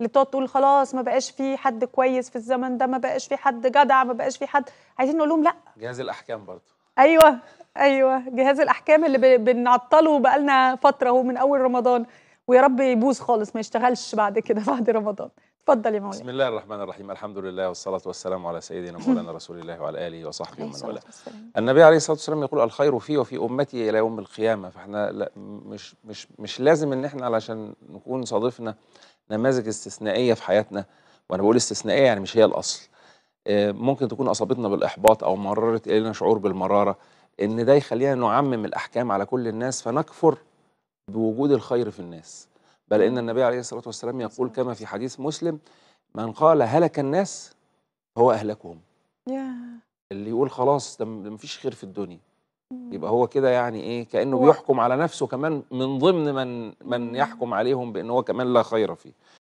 اللي بتقعد تقول خلاص ما بقاش في حد كويس في الزمن ده ما بقاش في حد جدع ما بقاش في حد عايزين نقول لهم لا جهاز الاحكام برضه ايوه ايوه جهاز الاحكام اللي بنعطله بقالنا فتره هو من اول رمضان ويا رب يبوظ خالص ما يشتغلش بعد كده بعد رمضان اتفضل يا مولانا بسم الله الرحمن الرحيم الحمد لله والصلاة والسلام على سيدنا مولانا رسول الله وعلى آله وصحبه ومن والاه النبي عليه الصلاة والسلام يقول الخير في وفي أمتي إلى يوم القيامة فاحنا لا مش مش مش لازم إن احنا علشان نكون صادفنا نماذج استثنائية في حياتنا وأنا بقول استثنائية يعني مش هي الأصل آه، ممكن تكون أصابتنا بالإحباط أو مررت إلينا شعور بالمرارة إن ده يخلينا نعمم الأحكام على كل الناس فنكفر بوجود الخير في الناس بل إن النبي عليه الصلاة والسلام يقول كما في حديث مسلم من قال هلك الناس هو أهلكهم اللي يقول خلاص ده مفيش خير في الدنيا يبقى هو كده يعني ايه كانه بيحكم على نفسه كمان من ضمن من من يحكم عليهم بان هو كمان لا خير فيه